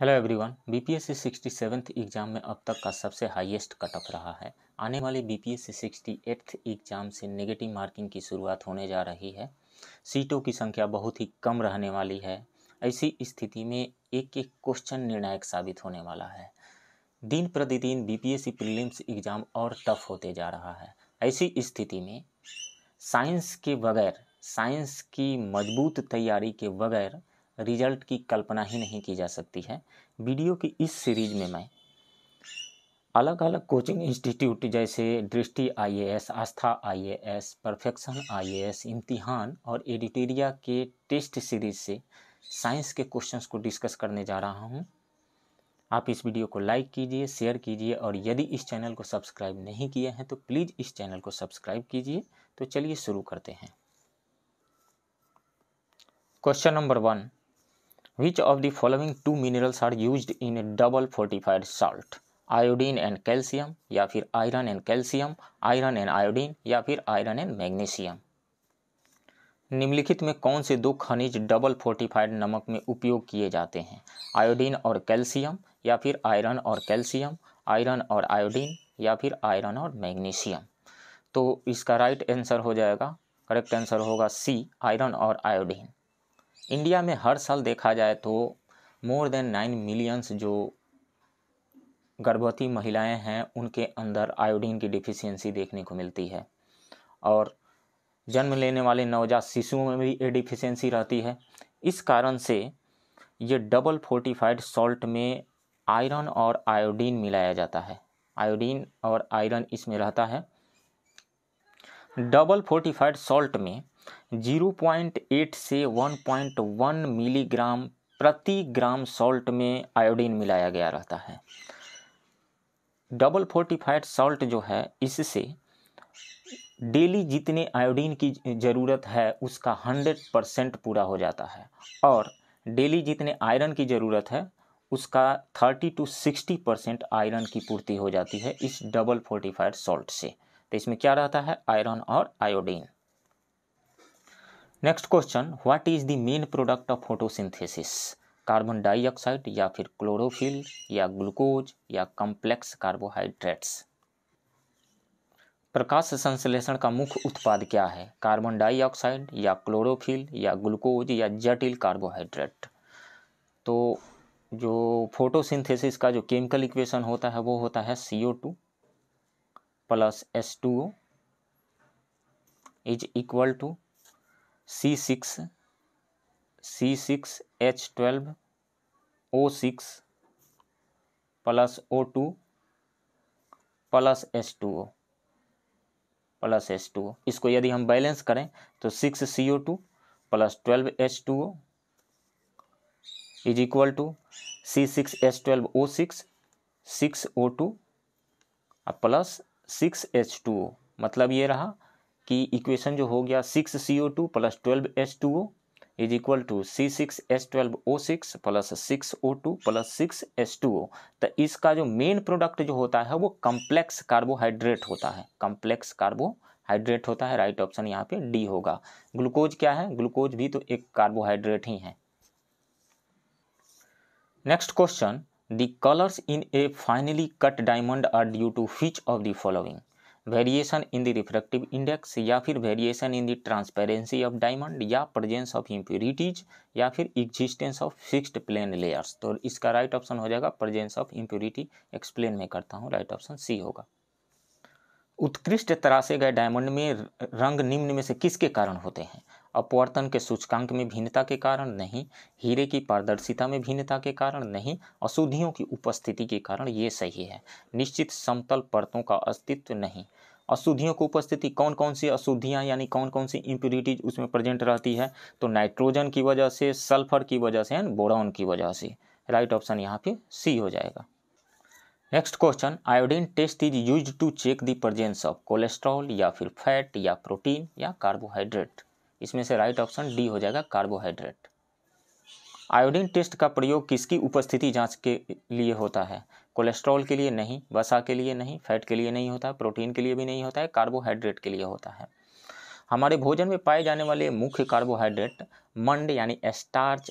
Hello everyone BPSC 67th exam में अब तक का सबसे हाईएस्ट कट ऑफ रहा है आने वाले बीपीएससी 68th एग्ज़ाम से नेगेटिव मार्किंग की शुरुआत होने जा रही है सीटों की संख्या बहुत ही कम रहने वाली है ऐसी स्थिति में एक एक क्वेश्चन निर्णायक साबित होने वाला है दिन प्रतिदिन बीपीएससी प्रीलिम्स एग्ज़ाम और टफ होते जा रहा है ऐसी स्थिति में साइंस के बगैर साइंस की मजबूत तैयारी के बगैर रिजल्ट की कल्पना ही नहीं की जा सकती है वीडियो की इस सीरीज में मैं अलग अलग कोचिंग इंस्टीट्यूट जैसे Drishti IAS Aastha IAS perfection IAS Imtihan और एडिटेरिया के टेस्ट सीरीज से साइंस के क्वेश्चंस को डिस्कस करने जा रहा हूं आप इस वीडियो को लाइक कीजिए शेयर कीजिए और यदि इस चैनल को सब्सक्राइब नहीं किया है तो प्लीज़ इस चैनल को सब्सक्राइब कीजिए तो चलिए शुरू करते हैं question number one Which of the following two minerals are used in a double fortified salt? Iodine and calcium या फिर iron and calcium iron and iodine या फिर आयरन एंड मैग्नीशियम निम्नलिखित में कौन से दो खनिज डबल फोर्टिफाइड नमक में उपयोग किए जाते हैं आयोडीन और कैल्शियम या फिर आयरन और कैल्शियम आयरन और आयोडीन या फिर आयरन और मैग्नीशियम तो इसका राइट आंसर हो जाएगा करेक्ट आंसर होगा सी आयरन और आयोडीन इंडिया में हर साल देखा जाए तो मोर देन नाइन मिलियंस जो गर्भवती महिलाएं हैं उनके अंदर आयोडीन की डिफिशियंसी देखने को मिलती है और जन्म लेने वाले नवजात शिशुओं में भी ये डिफिशियंसी रहती है इस कारण से ये डबल फोर्टिफाइड सॉल्ट में आयरन और आयोडीन मिलाया जाता है आयोडीन और आयरन इसमें रहता है डबल फोर्टिफाइड सॉल्ट में 0.8 से 1.1 मिलीग्राम प्रति ग्राम सॉल्ट में आयोडीन मिलाया गया रहता है डबल फोर्टिफाइड सॉल्ट जो है इससे डेली जितने आयोडीन की ज़रूरत है उसका 100 परसेंट पूरा हो जाता है और डेली जितने आयरन की ज़रूरत है उसका 30 टू 60 परसेंट आयरन की पूर्ति हो जाती है इस डबल फोर्टिफाइड सॉल्ट से तो इसमें क्या रहता है आयरन और iodine next question what is the main product of photosynthesis carbon dioxide या फिर क्लोरोफिल या ग्लूकोज या कॉम्प्लेक्स कार्बोहाइड्रेट्स प्रकाश संश्लेषण का मुख्य उत्पाद क्या है कार्बन डाइऑक्साइड या क्लोरोफिल या ग्लूकोज या जटिल कार्बोहाइड्रेट तो जो फोटोसिंथेसिस का जो केमिकल इक्वेशन होता है वो होता है C O two plus S two O is equal to C six C six H twelve O six plus O two plus H two O plus H two O इसको यदि हम balance करें तो six C O two plus twelve H two O is equal to C six H twelve O six six O two plus six H two O मतलब ये रहा कि equation जो हो गया six C O two plus twelve H two O is equal to C six S twelve O six plus six O two plus six S two O तो इसका जो मेन प्रोडक्ट जो होता है वो कम्प्लेक्स कार्बोहाइड्रेट होता है complex carbohydrate होता है राइट ऑप्शन यहाँ पे डी होगा ग्लूकोज क्या है ग्लूकोज भी तो एक कार्बोहाइड्रेट ही है next question the colours in a finely cut diamond are due to which of the following variation in the refractive index या फिर variation in the transparency of diamond या प्रजेंस ऑफ इम्प्योरिटीज या फिर existence of fixed plane layers तो इसका right right option हो जाएगा presence of impurity explain में करता हूँ राइट ऑप्शन सी होगा उत्कृष्ट तराशे गए डायमंड में रंग निम्न में से किसके कारण होते हैं अपवर्तन के सूचकांक में भिन्नता के कारण नहीं हीरे की पारदर्शिता में भिन्नता के कारण नहीं अशुद्धियों की उपस्थिति के कारण ये सही है निश्चित समतल परतों का अस्तित्व नहीं अशुद्धियों की उपस्थिति कौन कौन सी अशुद्धियाँ यानी कौन कौन सी इम्प्योरिटीज उसमें प्रेजेंट रहती है तो नाइट्रोजन की वजह से सल्फर की वजह से एंड बोरॉन की वजह से राइट ऑप्शन यहाँ पे सी हो जाएगा next question iodine test is use to check the presence of cholesterol या फिर फैट या प्रोटीन या कार्बोहाइड्रेट इसमें से राइट ऑप्शन डी हो जाएगा कार्बोहाइड्रेट आयोडीन टेस्ट का प्रयोग किसकी उपस्थिति जांच के लिए होता है कोलेस्ट्रॉल के लिए नहीं वसा के लिए नहीं फैट के लिए नहीं होता प्रोटीन के लिए भी नहीं होता है कार्बोहाइड्रेट के लिए होता है हमारे भोजन में पाए जाने वाले मुख्य कार्बोहाइड्रेट मंड यानी स्टार्च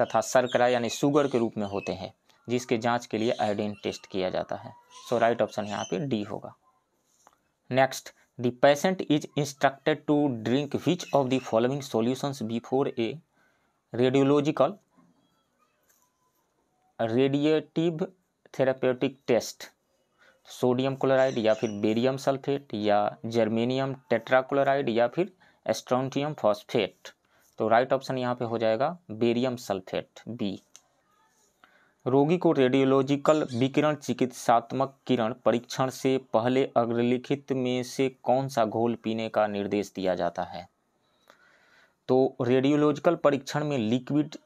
तथा सरकरा यानी शुगर के रूप में होते हैं जिसके जांच के लिए आयोडीन टेस्ट किया जाता है सो राइट ऑप्शन यहाँ पे डी होगा next the patient is instructed to drink which of the following solutions before a radiological radiative therapeutic test sodium chloride या फिर बेरियम सल्फेट या जर्मेनियम टेट्राक्लोराइड या फिर एस्ट्रॉन्टियम फॉस्फेट तो राइट ऑप्शन यहाँ पे हो जाएगा बेरियम सल्फेट बी रोगी को रेडियोलॉजिकल विकिरण चिकित्सात्मक किरण परीक्षण से पहले अग्रलिखित में से कौन सा घोल पीने का निर्देश दिया जाता है तो रेडियोलॉजिकल परीक्षण में लिक्विड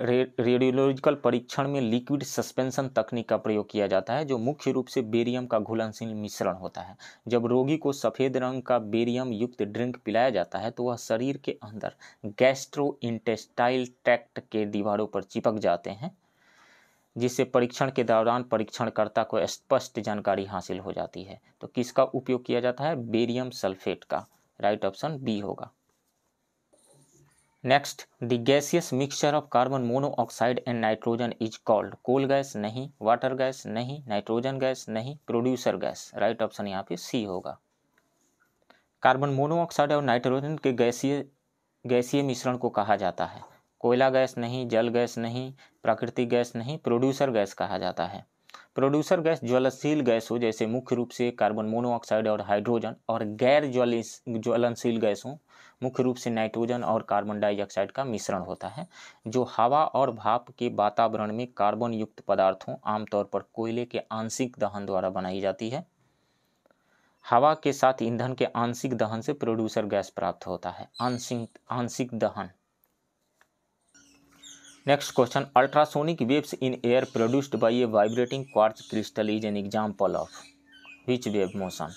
रे, रेडियोलॉजिकल परीक्षण में लिक्विड सस्पेंशन तकनीक का प्रयोग किया जाता है जो मुख्य रूप से बेरियम का घुलनशील मिश्रण होता है जब रोगी को सफ़ेद रंग का बेरियम युक्त ड्रिंक पिलाया जाता है तो वह शरीर के अंदर गैस्ट्रो इंटेस्टाइल ट्रैक्ट के दीवारों पर चिपक जाते हैं जिससे परीक्षण के दौरान परीक्षणकर्ता को स्पष्ट जानकारी हासिल हो जाती है तो किसका उपयोग किया जाता है बेरियम सल्फेट का राइट ऑप्शन बी होगा next the gaseous mixture of carbon monoxide and nitrogen is called coal gas नहीं वाटर गैस नहीं नाइट्रोजन गैस नहीं प्रोड्यूसर गैस राइट ऑप्शन यहाँ पे सी होगा कार्बन मोनोऑक्साइड और नाइट्रोजन के गैसीय गैसीय मिश्रण को कहा जाता है कोयला गैस नहीं जल गैस नहीं प्राकृतिक गैस नहीं प्रोड्यूसर गैस कहा जाता है प्रोड्यूसर गैस ज्वलनशील गैस हो जैसे मुख्य रूप से कार्बन मोनोऑक्साइड और हाइड्रोजन और गैर ज्वलनशील गैसों मुख्य रूप से नाइट्रोजन और कार्बन डाइऑक्साइड का मिश्रण होता है जो हवा और भाप के वातावरण में कार्बन युक्त पदार्थों आमतौर पर कोयले के आंशिक दहन द्वारा बनाई जाती है हवा के साथ ईंधन के आंशिक दहन से प्रोड्यूसर गैस प्राप्त होता है आंशिक आंशिक दहन next question ultrasonic waves in air produced by a vibrating quartz crystal is an example of which wave motion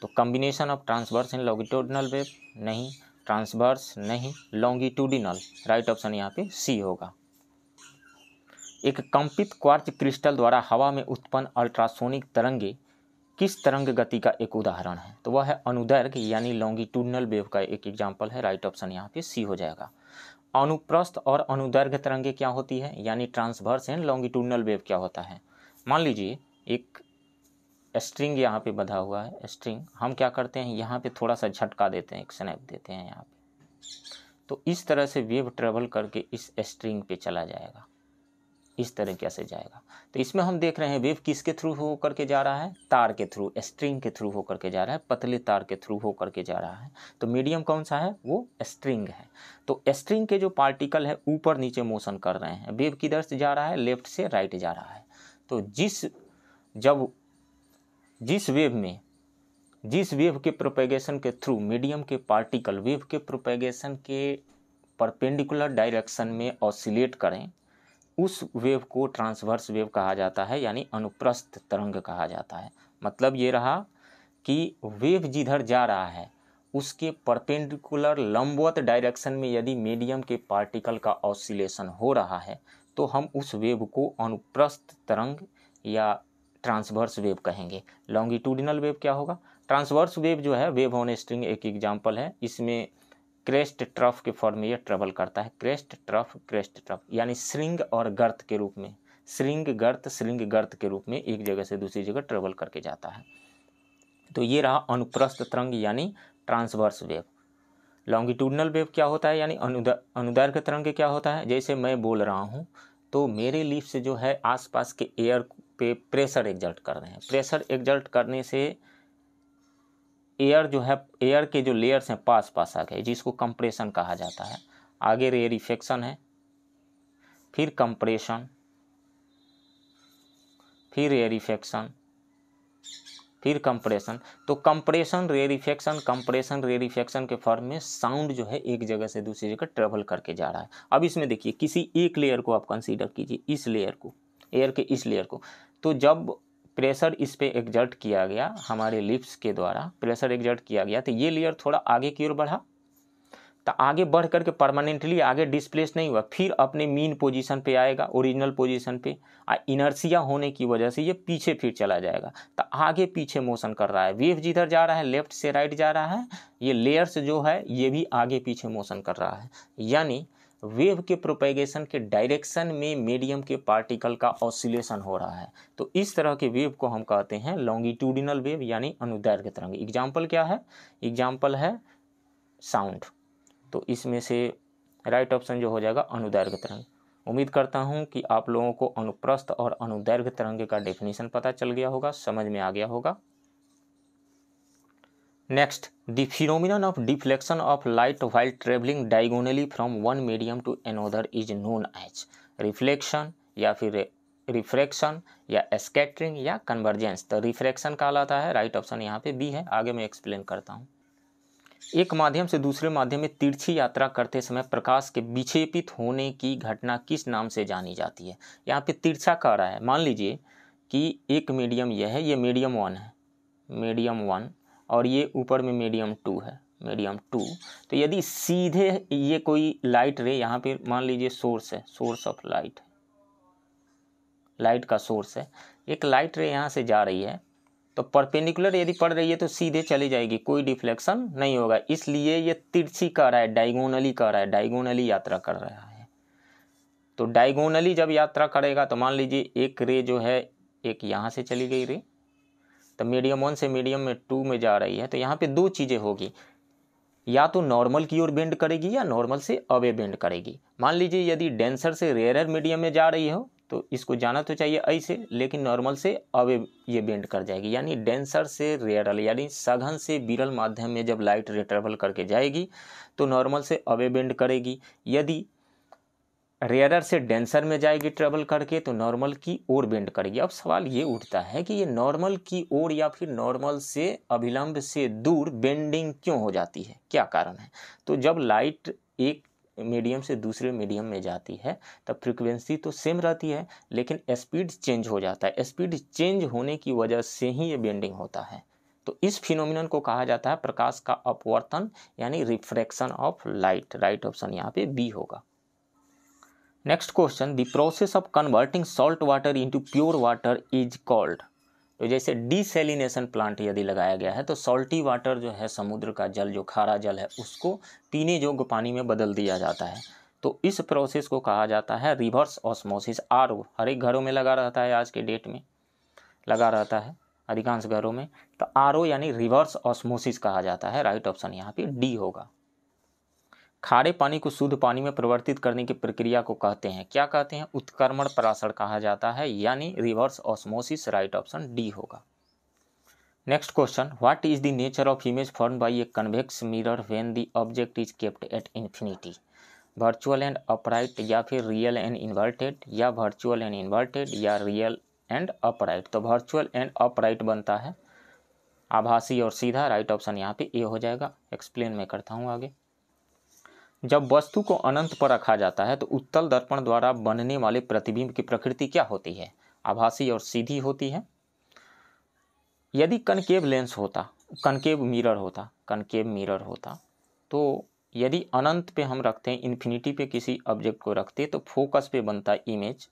तो combination of transverse and longitudinal wave नहीं ट्रांसवर्स नहीं लॉन्गिट्यूडिनल राइट ऑप्शन यहाँ पे सी होगा एक कंपित क्वार्च क्रिस्टल द्वारा हवा में उत्पन्न अल्ट्रासोनिक तरंगे किस तरंग गति का एक उदाहरण है तो वह है अनुदैर्घ यानी लॉन्गिट्यूडनल वेव का एक एग्जाम्पल है राइट ऑप्शन यहाँ पे सी हो जाएगा अनुप्रस्थ और अनुदैर्घ्य तरंगे क्या होती है यानी ट्रांसवर्स एंड लॉन्गिट्यूडनल वेव क्या होता है मान लीजिए एक स्ट्रिंग यहाँ पे बधा हुआ है स्ट्रिंग हम क्या करते हैं यहाँ पे थोड़ा सा झटका देते हैं एक स्नैप देते हैं यहाँ पे तो इस तरह से वेव ट्रेवल करके इस स्ट्रिंग पे चला जाएगा इस तरह कैसे जाएगा तो इसमें हम देख रहे हैं वेव किसके थ्रू हो करके जा रहा है तार के थ्रू स्ट्रिंग के थ्रू हो करके जा रहा है पतले तार के थ्रू हो करके जा रहा है तो मीडियम कौन सा है वो स्ट्रिंग है तो स्ट्रिंग के जो पार्टिकल है ऊपर नीचे मोशन कर रहे हैं वेव किधर से जा रहा है लेफ्ट से राइट जा रहा है तो जिस जब जिस वेव में जिस वेव के प्रोपेगेशन के थ्रू मीडियम के पार्टिकल वेव के प्रोपेगेशन के परपेंडिकुलर डायरेक्शन में ऑसिलेट करें उस वेव को ट्रांसवर्स वेव कहा जाता है यानी अनुप्रस्थ तरंग कहा जाता है मतलब ये रहा कि वेव जिधर जा रहा है उसके परपेंडिकुलर लंबवत डायरेक्शन में यदि मीडियम के पार्टिकल का ऑसिलेशन हो रहा है तो हम उस वेव को अनुप्रस्थ तरंग या ट्रांसवर्स वेव कहेंगे लॉन्गिट्यूडिनल वेव क्या होगा ट्रांसवर्स वेव जो है वेव ऑन स्ट्रिंग एक एग्जाम्पल है इसमें क्रेस्ट ट्रफ के फॉर्म में यह ट्रेवल करता है क्रेस्ट ट्रफ क्रेस्ट ट्रफ यानी श्रृंग और गर्त के रूप में श्रृंग गर्त श्रृंग गर्त के रूप में एक जगह से दूसरी जगह ट्रेवल करके जाता है तो ये रहा अनुप्रस्थ तरंग यानी ट्रांसवर्स वेव लॉन्गिट्यूडनल वेव क्या होता है यानी अनुदार अनुदैर्घ्य तरंग क्या होता है जैसे मैं बोल रहा हूँ तो मेरे लिप्स से जो है आसपास के एयर पे प्रेशर एग्जल्ट कर रहे हैं प्रेशर एग्जल्ट करने से एयर जो है एयर के जो लेयर्स हैं पास पास आ गए जिसको कंप्रेशन कहा जाता है आगे रेयर इफेक्शन है फिर कंप्रेशन फिर रेयर इफेक्शन फिर कंप्रेशन तो कंप्रेशन इफेक्शन कंप्रेशन इफेक्शन के फॉर्म में साउंड जो है एक जगह से दूसरी जगह ट्रेवल करके जा रहा है अब इसमें देखिए किसी एक लेयर को आप कंसीडर कीजिए इस लेयर को एयर के इस लेयर को तो जब प्रेशर इस पर एग्जर्ट किया गया हमारे लिप्स के द्वारा प्रेशर एग्जर्ट किया गया तो ये लेयर थोड़ा आगे की ओर बढ़ा तो आगे बढ़ करके परमानेंटली आगे डिस्प्लेस नहीं हुआ फिर अपने मीन पोजीशन पे आएगा ओरिजिनल पोजीशन पे आ इनर्सिया होने की वजह से ये पीछे फिर चला जाएगा तो आगे पीछे मोशन कर रहा है वेव जिधर जा रहा है लेफ्ट से राइट जा रहा है ये लेयर्स जो है ये भी आगे पीछे मोशन कर रहा है यानी वेव के प्रोपेगेशन के डायरेक्शन में मीडियम के पार्टिकल का ऑसिलेशन हो रहा है तो इस तरह के वेव को हम कहते हैं लॉन्गिट्यूडिनल वेव यानी अनुदैर्घ्य तरंग एग्जाम्पल क्या है एग्जाम्पल है साउंड तो इसमें से राइट ऑप्शन जो हो जाएगा अनुदैर्घ्य तरंग उम्मीद करता हूँ कि आप लोगों को अनुप्रस्थ और अनुदैर्घ्य तरंग का डेफिनेशन पता चल गया होगा समझ में आ गया होगा next the phenomenon of deflection of light while travelling diagonally from one medium to another is known as reflection या फिर रिफ्रैक्शन या स्केटरिंग या कन्वर्जेंस तो रिफ्रैक्शन कहलाता है राइट ऑप्शन यहाँ पे बी है आगे मैं एक्सप्लेन करता हूँ एक माध्यम से दूसरे माध्यम में तिरछी यात्रा करते समय प्रकाश के विक्षेपित होने की घटना किस नाम से जानी जाती है यहाँ पे तिरछा कह रहा है मान लीजिए कि एक मीडियम यह है ये मीडियम वन है मीडियम वन और ये ऊपर में मीडियम टू है मीडियम टू तो यदि सीधे ये कोई लाइट रे यहाँ पे मान लीजिए सोर्स है सोर्स ऑफ लाइट लाइट का सोर्स है एक लाइट रे यहाँ से जा रही है तो परपेंडिकुलर यदि पड़ रही है तो सीधे चली जाएगी कोई डिफ्लेक्शन नहीं होगा इसलिए ये तिरछी कर रहा है डायगोनली कर रहा है डायगोनली यात्रा कर रहा है तो डायगोनली जब यात्रा करेगा तो मान लीजिए एक रे जो है एक यहाँ से चली गई रे तो मीडियम वन से मीडियम में टू में जा रही है तो यहाँ पे दो चीज़ें होगी या तो नॉर्मल की ओर बेंड करेगी या नॉर्मल से अवे बेंड करेगी मान लीजिए यदि डेंसर से रेयर मीडियम में जा रही हो तो इसको जाना तो चाहिए ऐसे लेकिन नॉर्मल से अवे ये बेंड कर जाएगी यानी डेंसर से रेयरल यानी सघन से बिरल माध्यम में जब लाइट रिट्रेवल करके जाएगी तो नॉर्मल से अवे बेंड करेगी यदि रेयरर से डेंसर में जाएगी ट्रेवल करके तो नॉर्मल की ओर बेंड करेगी अब सवाल ये उठता है कि ये नॉर्मल की ओर या फिर नॉर्मल से अभिलंब से दूर बेंडिंग क्यों हो जाती है क्या कारण है तो जब लाइट एक मीडियम से दूसरे मीडियम में जाती है तब फ्रिक्वेंसी तो सेम रहती है लेकिन स्पीड चेंज हो जाता है स्पीड चेंज होने की वजह से ही ये बेंडिंग होता है तो इस फिनोमिनन को कहा जाता है प्रकाश का अपवर्तन यानी refraction of light right option यहाँ पे बी होगा next question the process of converting salt water into pure water is called तो जैसे डिसेलिनेशन प्लांट यदि लगाया गया है तो सॉल्टी वाटर जो है समुद्र का जल जो खारा जल है उसको पीने योग्य पानी में बदल दिया जाता है तो इस प्रोसेस को कहा जाता है रिवर्स ऑस्मोसिस आर ओ हर एक घरों में लगा रहता है आज के डेट में लगा रहता है अधिकांश घरों में तो आर ओ यानी रिवर्स ऑस्मोसिस कहा जाता है राइट ऑप्शन यहाँ पे डी होगा खारे पानी को शुद्ध पानी में परिवर्तित करने की प्रक्रिया को कहते हैं क्या कहते हैं उत्क्रमण पराशर कहा जाता है यानी reverse osmosis right option D होगा next question what is the nature of image form by a convex mirror when the object is kept at infinity virtual and upright या फिर रियल एंड इन्वर्टेड या virtual and inverted या real and upright तो virtual and upright बनता है आभासी और सीधा राइट ऑप्शन यहाँ पे ए हो जाएगा एक्सप्लेन मैं करता हूँ आगे जब वस्तु को अनंत पर रखा जाता है तो उत्तल दर्पण द्वारा बनने वाले प्रतिबिंब की प्रकृति क्या होती है आभासी और सीधी होती है यदि कनकेव लेंस होता कनकेव मिरर होता कनकेव मिरर होता तो यदि अनंत पे हम रखते हैं इन्फिनिटी पे किसी ऑब्जेक्ट को रखते तो फोकस पे बनता इमेज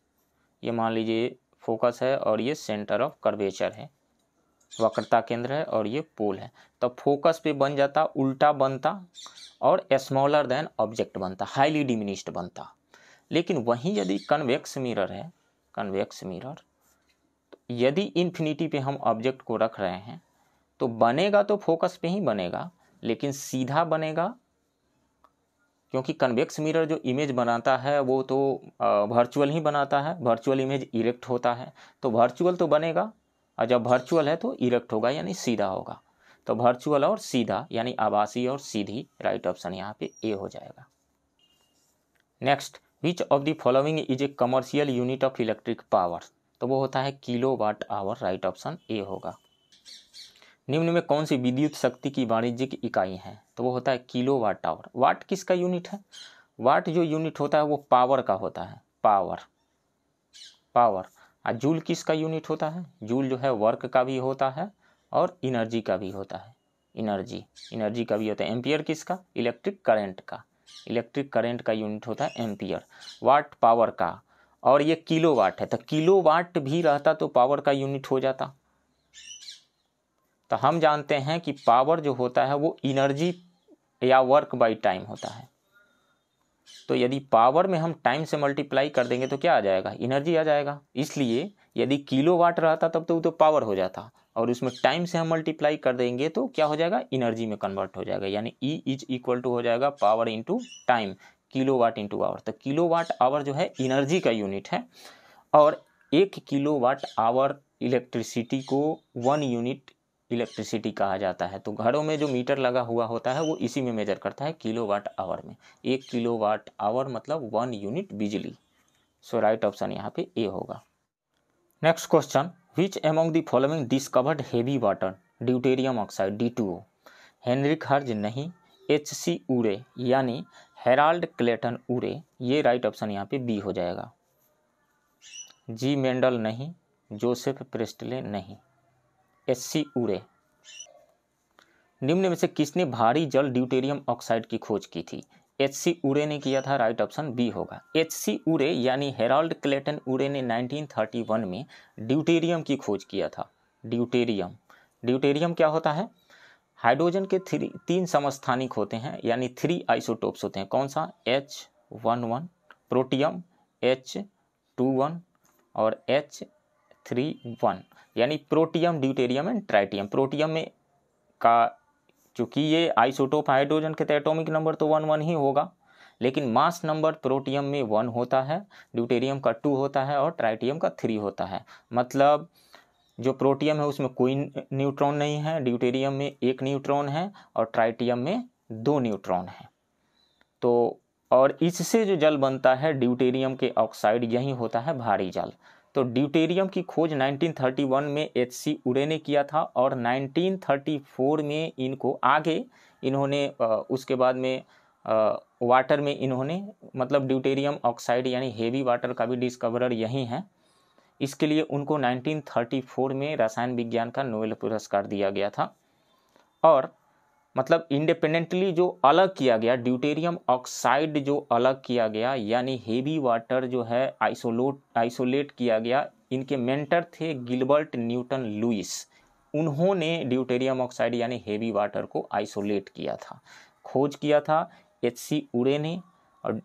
ये मान लीजिए फोकस है और ये सेंटर ऑफ कर्वेचर है वक्रता केंद्र है और ये पोल है तो फोकस पे बन जाता उल्टा बनता और स्मॉलर देन ऑब्जेक्ट बनता हाईली डिमिनिस्ड बनता लेकिन वहीं यदि कन्वेक्स मिरर है कन्वेक्स मिरर तो यदि इन्फिनिटी पे हम ऑब्जेक्ट को रख रहे हैं तो बनेगा तो फोकस पे ही बनेगा लेकिन सीधा बनेगा क्योंकि कन्वेक्स मिरर जो इमेज बनाता है वो तो वर्चुअल ही बनाता है वर्चुअल इमेज इरेक्ट होता है तो वर्चुअल तो बनेगा और जब वर्चुअल है तो इरेक्ट होगा यानी सीधा होगा तो वर्चुअल और सीधा यानी आवासीय और सीधी राइट ऑप्शन यहाँ पे ए हो जाएगा next which of the following is a commercial unit of electric power तो वो होता है kilowatt hour right option A होगा निम्न में कौन सी विद्युत शक्ति की वाणिज्यिक इकाई है तो वो होता है किलो वाट आवर वाट किसका यूनिट है वाट जो यूनिट होता है वो पावर का होता है पावर पावर जूल किसका यूनिट होता है जूल जो है वर्क का भी होता है और इनर्जी का भी होता है इनर्जी इनर्जी का भी होता है एम्पियर किसका इलेक्ट्रिक करंट का इलेक्ट्रिक करंट का यूनिट होता है एम्पियर वाट पावर का और ये किलो वाट है तो किलो वाट भी रहता तो पावर का यूनिट हो जाता तो हम जानते हैं कि पावर जो होता है वो इनर्जी या वर्क बाई टाइम होता है तो यदि पावर में हम टाइम से मल्टीप्लाई कर देंगे तो क्या आ जाएगा एनर्जी आ जाएगा इसलिए यदि किलो वाट रहता तब तो वो तो पावर हो जाता और उसमें टाइम से हम मल्टीप्लाई कर देंगे तो क्या हो जाएगा एनर्जी में कन्वर्ट हो जाएगा यानी ई इज इक्वल टू हो जाएगा power into time kilowatt into hour तो किलो वाट आवर जो है एनर्जी का यूनिट है और एक किलो वाट आवर इलेक्ट्रिसिटी को वन यूनिट इलेक्ट्रिसिटी कहा जाता है तो घरों में जो मीटर लगा हुआ होता है वो इसी में मेजर करता है किलो वाट आवर में एक किलो वाट आवर मतलब वन यूनिट बिजली सो राइट ऑप्शन यहाँ पे ए होगा next question which among the following discovered heavy water deuterium oxide D two O Heinrich Hertz नहीं एच सी उरे यानी Herald Clayton उरे ये राइट ऑप्शन यहाँ पे बी हो जाएगा जी मेंडल नहीं जोसेफ प्रेस्टले नहीं एससी उरे निम्न में से किसने भारी जल ड्यूटेरियम ऑक्साइड की खोज की थी एच सी उरे ने किया था राइट ऑप्शन बी होगा एच सी उरे यानी हेराल्ड क्लेटन उरे ने 1931 में ड्यूटेरियम की खोज किया था ड्यूटेरियम ड्यूटेरियम क्या होता है हाइड्रोजन के थ्री तीन समस्थानिक होते हैं यानी थ्री आइसोटोप्स होते हैं कौन सा H one one protium H two one और एच थ्री वन यानी protium deuterium and tritium protium में का चूंकि ये आइसोटोप हाइड्रोजन के तो नंबर तो वन वन ही होगा लेकिन मास नंबर प्रोटियम में वन होता है ड्यूटेरियम का टू होता है और ट्राइटियम का थ्री होता है मतलब जो प्रोटियम है उसमें कोई न्यूट्रॉन नहीं है ड्यूटेरियम में एक न्यूट्रॉन है और ट्राइटियम में दो न्यूट्रॉन है तो और इससे जो जल बनता है ड्यूटेरियम के ऑक्साइड यही होता है भारी जल तो ड्यूटेरियम की खोज 1931 में एच सी उड़े ने किया था और 1934 में इनको आगे इन्होंने उसके बाद में वाटर में इन्होंने मतलब ड्यूटेरियम ऑक्साइड यानी हेवी वाटर का भी डिस्कवरर यही है इसके लिए उनको 1934 में रसायन विज्ञान का नोबेल पुरस्कार दिया गया था और मतलब इंडिपेंडेंटली जो अलग किया गया ड्यूटेरियम ऑक्साइड जो अलग किया गया यानी हेवी वाटर जो है आइसोलोट आइसोलेट किया गया इनके मेंटर थे गिलबर्ट न्यूटन लुइस उन्होंने ड्यूटेरियम ऑक्साइड यानी हेवी वाटर को आइसोलेट किया था खोज किया था एच सी उड़े ने और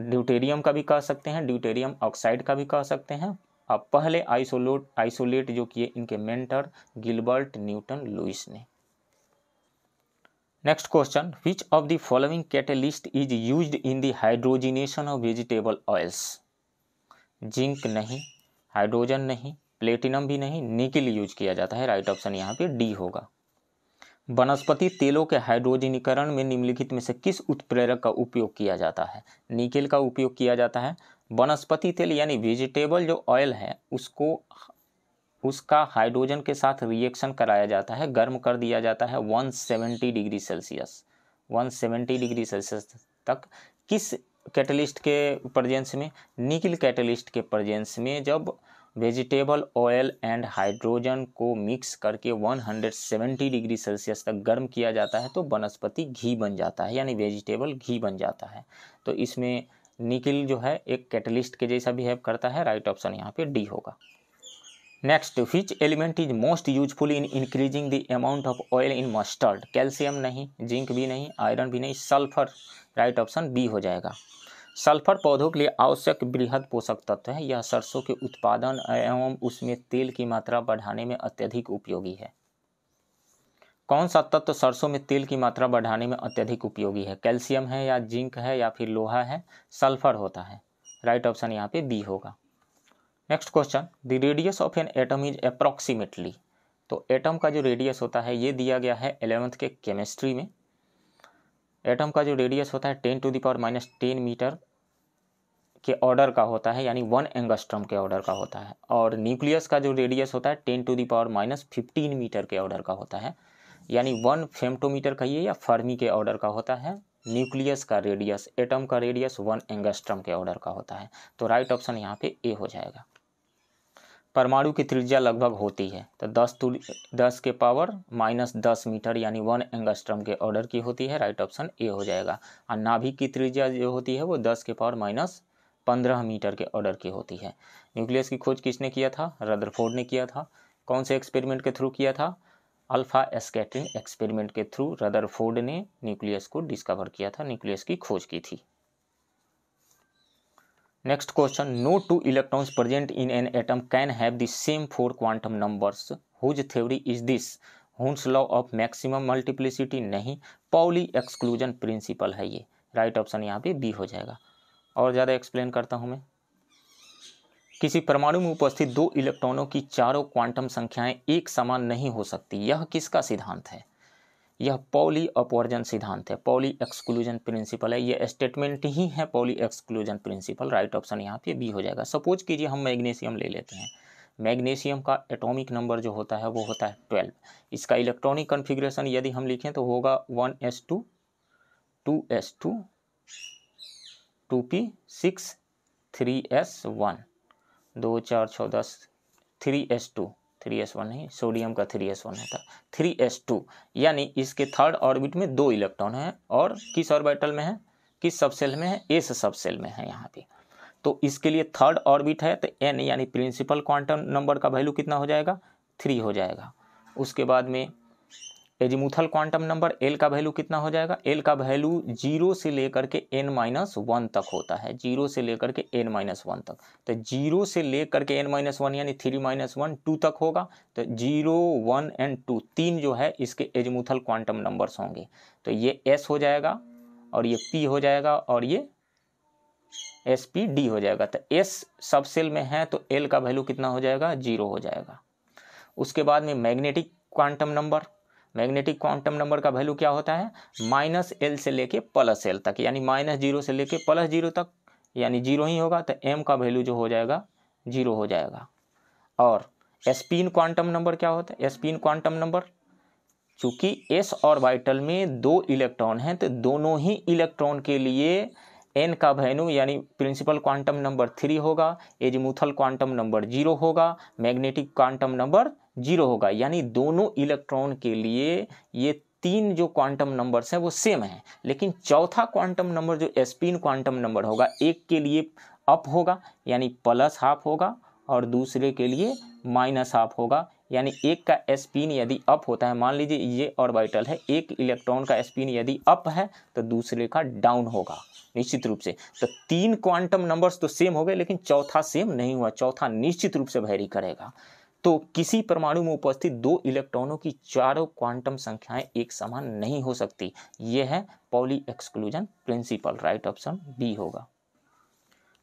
ड्यूटेरियम का भी कह सकते हैं ड्यूटेरियम ऑक्साइड का भी कह सकते हैं अब पहले आइसोलोट आइसोलेट जो किए इनके मेंटर गिलबर्ट न्यूटन लुइस ने next question which of the following catalyst is use in the hydrogenation of vegetable oils zinc नहीं हाइड्रोजन नहीं प्लेटिनम भी नहीं निकिल यूज किया जाता है राइट ऑप्शन यहाँ पे डी होगा वनस्पति तेलों के हाइड्रोजनीकरण में निम्नलिखित में से किस उत्प्रेरक का उपयोग किया जाता है निकिल का उपयोग किया जाता है वनस्पति तेल यानी वेजिटेबल जो ऑयल है उसको उसका हाइड्रोजन के साथ रिएक्शन कराया जाता है गर्म कर दिया जाता है 170 डिग्री सेल्सियस 170 डिग्री सेल्सियस तक किस कैटलिस्ट के प्रजेंस में निकिल कैटलिस्ट के प्रजेंस में जब वेजिटेबल ऑयल एंड हाइड्रोजन को मिक्स करके 170 डिग्री सेल्सियस तक गर्म किया जाता है तो वनस्पति घी बन जाता है यानी वेजिटेबल घी बन जाता है तो इसमें निकिल जो है एक कैटलिस्ट के जैसा बिहेव करता है राइट ऑप्शन यहाँ पे डी होगा next which element is most useful in increasing the amount of oil in mustard calcium नहीं जिंक भी नहीं आयरन भी नहीं सल्फर राइट ऑप्शन बी हो जाएगा सल्फर पौधों के लिए आवश्यक बृहद पोषक तत्व है यह सरसों के उत्पादन एवं उसमें तेल की मात्रा बढ़ाने में अत्यधिक उपयोगी है कौन सा तत्व सरसों में तेल की मात्रा बढ़ाने में अत्यधिक उपयोगी है कैल्शियम है या जिंक है या फिर लोहा है सल्फर होता है राइट ऑप्शन यहाँ पे बी होगा next question the radius of an atom is approximately तो एटम का जो रेडियस होता है ये दिया गया है एलेवंथ के केमिस्ट्री में एटम का जो रेडियस होता है ten to the power minus ten metre के ऑर्डर का होता है यानी वन एंगस्ट्रम के ऑर्डर का होता है और न्यूक्लियस का जो रेडियस होता है ten to the power minus fifteen metre के ऑर्डर का होता है यानी वन फेमटोमीटर कहिए या फर्मी के ऑर्डर का होता है न्यूक्लियस का रेडियस एटम का रेडियस वन एंगस्ट्रम के ऑर्डर का होता है तो राइट ऑप्शन यहाँ पे ए हो जाएगा परमाणु की त्रिज्या लगभग होती है तो दस तुल दस के पावर माइनस दस मीटर यानी वन एंगस्ट्रम के ऑर्डर की होती है राइट ऑप्शन ए हो जाएगा और नाभिक की त्रिज्या जो होती है वो दस के पावर माइनस पंद्रह मीटर के ऑर्डर की होती है न्यूक्लियस की खोज किसने किया था रदरफोर्ड ने किया था कौन से एक्सपेरिमेंट के थ्रू किया था अल्फा स्केटिन एक्सपेरिमेंट के थ्रू रदरफोर्ड ने न्यूक्लियस को डिस्कवर किया था न्यूक्लियस की खोज की थी next question no two electrons present in an atom can have the same four quantum numbers whose theory is this Hund's law of maximum multiplicity नहीं पाउली एक्सक्लूजन प्रिंसिपल है ये राइट ऑप्शन यहाँ पे B हो जाएगा और ज़्यादा explain करता हूँ मैं किसी परमाणु में उपस्थित दो इलेक्ट्रॉनों की चारों क्वांटम संख्याएं एक समान नहीं हो सकती यह किसका सिद्धांत है यह पॉली अपवर्जन सिद्धांत है पॉली एक्सक्लूजन प्रिंसिपल है यह स्टेटमेंट ही है Pauli exclusion principle right option यहाँ पे बी हो जाएगा सपोज कीजिए हम मैग्नीशियम ले लेते हैं मैग्नीशियम का एटॉमिक नंबर जो होता है वो होता है ट्वेल्व इसका इलेक्ट्रॉनिक कन्फिग्रेशन यदि हम लिखें तो होगा one s two two s two two p six three s one दो चार छः दस three s two three s one नहीं सोडियम का थ्री एस वन है था थ्री एस टू यानी इसके थर्ड ऑर्बिट में दो इलेक्ट्रॉन हैं और किस ऑर्बिटल में है किस सबसेल में है एस सबसेल में है यहाँ पे तो इसके लिए थर्ड ऑर्बिट है तो एन यानी प्रिंसिपल क्वांटम नंबर का वैल्यू कितना हो जाएगा थ्री हो जाएगा उसके बाद में एजिमुथल क्वांटम नंबर एल का वैल्यू कितना हो जाएगा एल का वैल्यू जीरो से लेकर के एन माइनस वन तक होता है जीरो से लेकर के एन माइनस वन तक तो जीरो से लेकर के एन माइनस वन यानी थ्री माइनस वन टू तक होगा तो जीरो वन एंड टू तीन जो है इसके एजमुथल क्वांटम नंबर्स होंगे तो ये एस हो जाएगा और ये पी हो जाएगा और ये एस पी डी हो जाएगा तो एस सब सेल में है तो एल का वैल्यू कितना हो जाएगा जीरो हो जाएगा उसके बाद में magnetic quantum number magnetic quantum number का वैल्यू क्या होता है माइनस एल से लेके प्लस एल तक यानी माइनस जीरो से लेके प्लस जीरो तक यानी जीरो ही होगा तो एम का वैल्यू जो हो जाएगा जीरो हो जाएगा और स्पिन क्वांटम नंबर क्या होता है स्पिन क्वांटम नंबर चूँकि एस और वाइटल में दो इलेक्ट्रॉन हैं तो दोनों ही इलेक्ट्रॉन के लिए एन का वैल्यू यानी प्रिंसिपल क्वांटम नंबर थ्री होगा एजमूथल क्वांटम नंबर जीरो होगा मैग्नेटिक क्वांटम नंबर जीरो होगा यानी दोनों इलेक्ट्रॉन के लिए ये तीन जो क्वांटम नंबर्स हैं वो सेम हैं लेकिन चौथा क्वांटम नंबर जो स्पिन क्वांटम नंबर होगा एक के लिए अप होगा यानी प्लस हाफ होगा और दूसरे के लिए माइनस हाफ होगा यानी एक का स्पिन यदि अप होता है मान लीजिए ये ऑर्बिटल है एक इलेक्ट्रॉन का स्पिन यदि अप है तो दूसरे का डाउन होगा निश्चित रूप से तो तीन क्वांटम नंबर्स तो सेम हो गए लेकिन चौथा सेम नहीं हुआ चौथा निश्चित रूप से वैरी करेगा तो किसी परमाणु में उपस्थित दो इलेक्ट्रॉनों की चारों क्वांटम संख्याएं एक समान नहीं हो सकती यह है Pauli exclusion principle right option B होगा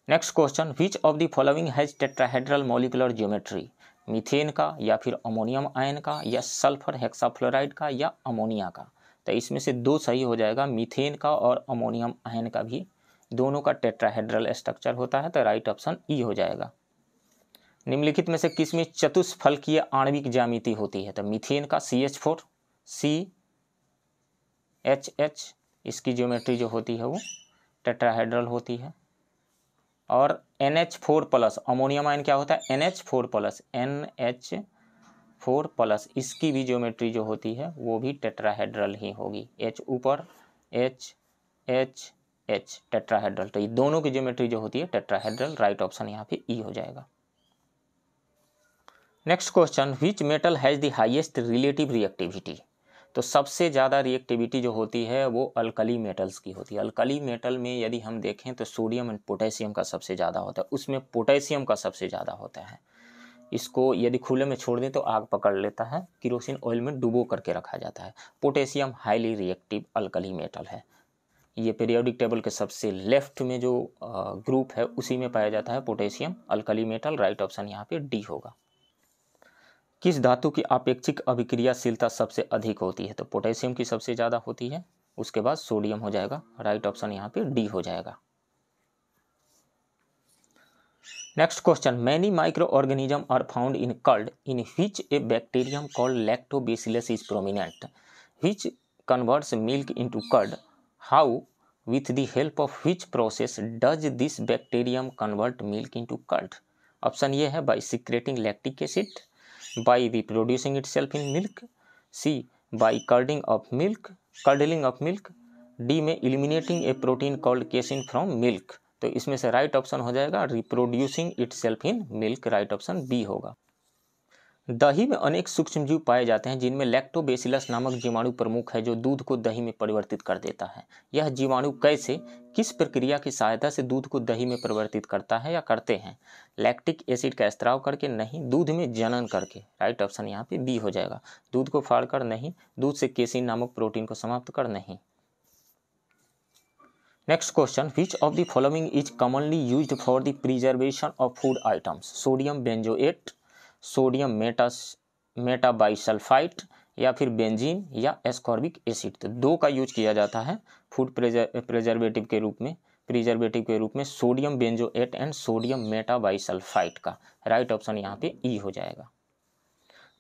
next question which of the following has tetrahedral molecular geometry methane का या फिर अमोनियम आयन का या सल्फर हेक्साफ्लोराइड का या अमोनिया का तो इसमें से दो सही हो जाएगा मीथेन का और अमोनियम आयन का भी दोनों का टेट्राहेड्रल स्ट्रक्चर होता है तो राइट ऑप्शन ई हो जाएगा निम्नलिखित में से किस में की आणविक ज्यामिति होती है तो मिथेन का C H four C H H इसकी ज्योमेट्री जो होती है वो टेट्राहेड्रल होती है और N H four plus ammonium ion क्या होता है N H four plus N H four plus इसकी भी ज्योमेट्री जो होती है वो भी टेट्राहेड्रल ही होगी एच ऊपर एच एच एच टेट्राहेड्रल तो ये दोनों की ज्योमेट्री जो होती है टेट्राहेड्रल राइट ऑप्शन यहाँ पे ई e हो जाएगा next question which metal has the highest relative reactivity तो सबसे ज़्यादा रिएक्टिविटी जो होती है वो अल्कली मेटल्स की होती है अल्कली मेटल में यदि हम देखें तो सोडियम एंड पोटेशियम का सबसे ज़्यादा होता है उसमें पोटेशियम का सबसे ज़्यादा होता है इसको यदि खुले में छोड़ दें तो आग पकड़ लेता है किरोसिन ऑयल में डुबो करके रखा जाता है potassium highly reactive alkali metal है ये पीरियोडिक टेबल के सबसे लेफ्ट में जो ग्रुप है उसी में पाया जाता है potassium alkali metal right option यहाँ पे डी होगा किस धातु की आपेक्षिक अभिक्रियाशीलता सबसे अधिक होती है तो पोटेशियम की सबसे ज़्यादा होती है उसके बाद सोडियम हो जाएगा राइट ऑप्शन यहाँ पे डी हो जाएगा next question many microorganism are found in curd in which a bacterium called lactobacillus is prominent which converts milk to curd how with the help of which process does this bacterium convert milk to curd option ये है by secreting lactic acid by reproducing itself in milk c by curdling of milk curdling of milk d में eliminating a protein called casein from milk तो इसमें से right right option हो जाएगा reproducing itself in milk right option B होगा दही में अनेक सूक्ष्म जीव पाए जाते हैं जिनमें लैक्टोबेसिलस नामक जीवाणु प्रमुख है जो दूध को दही में परिवर्तित कर देता है यह जीवाणु कैसे किस प्रक्रिया की सहायता से दूध को दही में परिवर्तित करता है या करते हैं लैक्टिक एसिड का स्त्राव करके नहीं दूध में जनन करके राइट ऑप्शन यहाँ पे बी हो जाएगा दूध को फाड़ कर नहीं दूध से केसिन नामक प्रोटीन को समाप्त कर नहीं next question which of the following is commonly use for the preservation of food items sodium benzoate sodium meta metabisulphite या फिर बेंजीन या एस्कॉर्बिक एसिड तो दो का यूज किया जाता है फूड प्रिजर्वेटिव के रूप में प्रिजर्वेटिव के रूप में sodium benzoate and sodium metabisulphite का राइट ऑप्शन यहाँ पे ई हो जाएगा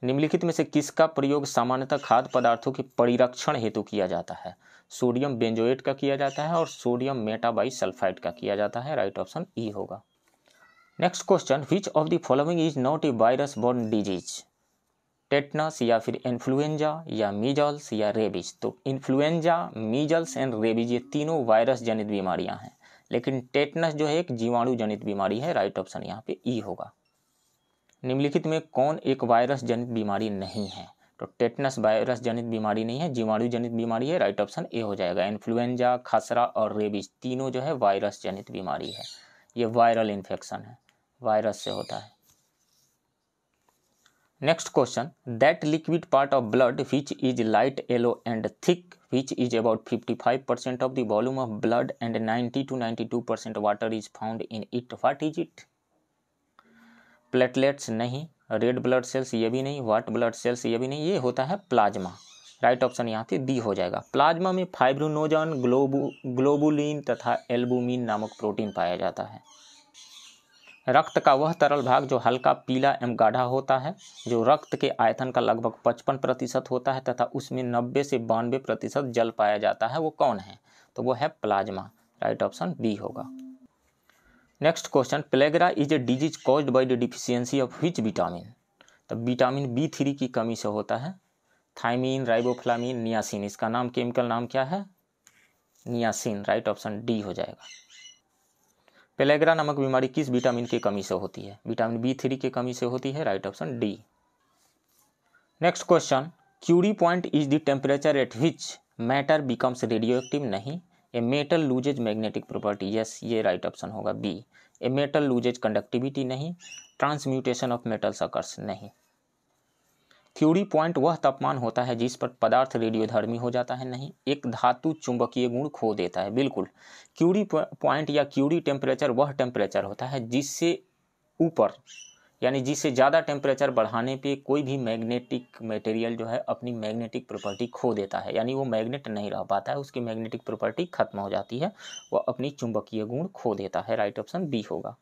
निम्नलिखित में से किसका प्रयोग सामान्यतः खाद्य पदार्थों के परिरक्षण हेतु किया जाता है सोडियम बेंजोएट का किया जाता है और सोडियम मेटाबाइसल्फाइट का किया जाता है राइट ऑप्शन ई होगा next question which of the following is not a virus borne disease tetanus या फिर इन्फ्लुएंजा या मीजल्स या रेबीज तो इन्फ्लुएंजा मीजल्स एंड रेबीज ये तीनों वायरस जनित बीमारियां हैं लेकिन टेटनस जो है एक जीवाणु जनित बीमारी है राइट ऑप्शन यहाँ पे ई e होगा निम्नलिखित में कौन एक वायरस जनित बीमारी नहीं है तो टेटनस वायरस जनित बीमारी नहीं है जीवाणु जनित बीमारी है राइट ऑप्शन ए हो जाएगा इन्फ्लुएंजा खसरा और रेबीज तीनों जो है वायरस जनित बीमारी है ये वायरल इन्फेक्शन है वायरस से होता है next question that liquid part of blood which is light yellow and thick which is about 55 percent of the volume of blood and 90 to 92 percent water is found in it what is it platelets नहीं red blood cells ये भी नहीं वाट blood cells ये भी नहीं ये होता है प्लाज्मा राइट ऑप्शन यहाँ से बी हो जाएगा प्लाज्मा में फाइब्रोनोजन ग्लोबू ग्लोबुलिन तथा एल्बुमिन नामक प्रोटीन पाया जाता है रक्त का वह तरल भाग जो हल्का पीला एवं गाढ़ा होता है जो रक्त के आयतन का लगभग 55 प्रतिशत होता है तथा उसमें 90 से बानवे प्रतिशत जल पाया जाता है वो कौन है तो वो है प्लाज्मा राइट ऑप्शन बी होगा next question pellagra is a disease caused by the deficiency of which vitamin तो विटामिन बी थ्री की कमी से होता है थाइमिन राइबोफ्लामिन नियासिन इसका नाम केमिकल नाम क्या है नियासिन राइट ऑप्शन डी हो जाएगा पेलेग्रा नामक बीमारी किस विटामिन की कमी से होती है विटामिन बी थ्री की कमी से होती है right option D next question Curie point is the temperature at which matter becomes radioactive नहीं a metal loses magnetic property yes ये राइट ऑप्शन होगा B a metal loses conductivity नहीं transmutation of metals occurs नहीं Curie point वह तापमान होता है जिस पर पदार्थ रेडियोधर्मी हो जाता है नहीं एक धातु चुंबकीय गुण खो देता है बिल्कुल क्यूरी पॉइंट या क्यूरी टेम्परेचर वह टेम्परेचर होता है जिससे ऊपर यानी जिससे ज़्यादा टेम्परेचर बढ़ाने पे कोई भी मैग्नेटिक मटेरियल जो है अपनी मैग्नेटिक प्रॉपर्टी खो देता है यानी वो मैग्नेट नहीं रह पाता है उसकी मैग्नेटिक प्रॉपर्टी खत्म हो जाती है वह अपनी चुंबकीय गुण खो देता है राइट ऑप्शन बी होगा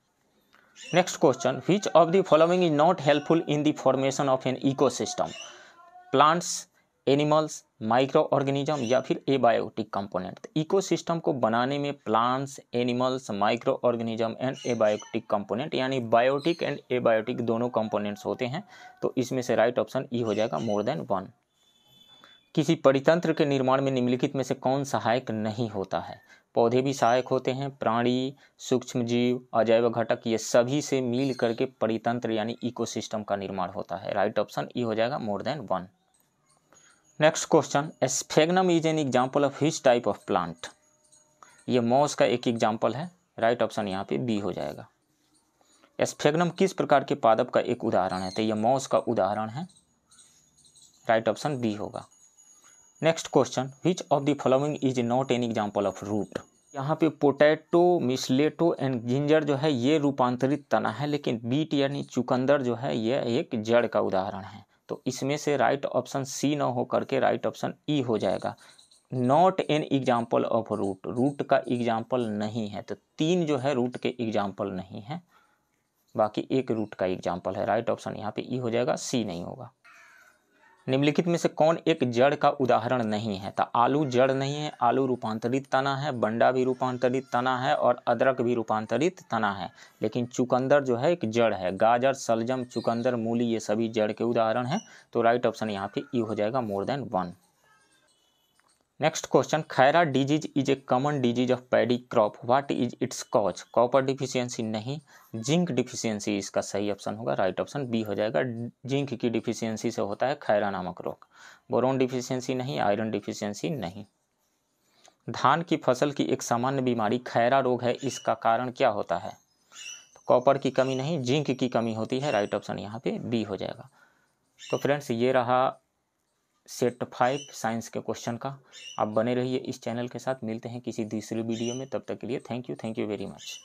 next question which of the following is not helpful in the formation of an ecosystem plants animals microorganism या फिर ए बायोटिक कंपोनेंट इकोसिस्टम को बनाने में plants animals microorganism and abiotic component यानी biotic and abiotic दोनों components होते हैं तो इसमें से राइट ऑप्शन ई हो जाएगा मोर देन वन किसी परितंत्र के निर्माण में निम्नलिखित में से कौन सहायक नहीं होता है पौधे भी सहायक होते हैं प्राणी सूक्ष्म जीव अजैव घटक ये सभी से मिल करके परितंत्र यानी इकोसिस्टम का निर्माण होता है राइट ऑप्शन ई हो जाएगा more than one next question sphagnum is an example of this type of plant ये मॉस का एक एग्जाम्पल है राइट ऑप्शन यहाँ पे बी हो जाएगा एस्फेगनम किस प्रकार के पादप का एक उदाहरण है तो ये मॉस का उदाहरण है राइट ऑप्शन बी होगा next question which of the following is not an example of root यहाँ पे पोटैटो मिसलेटो एंड जिंजर जो है ये रूपांतरित तना है लेकिन बीट यानी चुकंदर जो है ये एक जड़ का उदाहरण है तो इसमें से राइट ऑप्शन सी ना हो करके राइट ऑप्शन ई हो जाएगा not an example of root root का एग्जाम्पल नहीं है तो तीन जो है रूट के एग्जाम्पल नहीं है बाकी एक रूट का एग्जाम्पल है राइट ऑप्शन यहाँ पे ई e हो जाएगा सी नहीं होगा निम्नलिखित में से कौन एक जड़ का उदाहरण नहीं है तो आलू जड़ नहीं है आलू रूपांतरित तना है बंडा भी रूपांतरित तना है और अदरक भी रूपांतरित तना है लेकिन चुकंदर जो है एक जड़ है गाजर सलजम चुकंदर मूली ये सभी जड़ के उदाहरण हैं तो राइट ऑप्शन यहाँ पे ई e हो जाएगा more than one next question Khaira disease is a common disease of paddy crop what is its cause copper deficiency नहीं जिंक डिफिशियंसी इसका सही ऑप्शन होगा राइट ऑप्शन बी हो जाएगा जिंक की डिफिशियंसी से होता है खैरा नामक रोग बोरोन डिफिशियंसी नहीं आयरन डिफिशियंसी नहीं धान की फसल की एक सामान्य बीमारी खैरा रोग है इसका कारण क्या होता है तो कॉपर की कमी नहीं जिंक की कमी होती है राइट ऑप्शन यहाँ पे बी हो जाएगा तो फ्रेंड्स ये रहा सेट फाइव साइंस के क्वेश्चन का आप बने रहिए इस चैनल के साथ मिलते हैं किसी दूसरे वीडियो में तब तक के लिए thank you thank you very much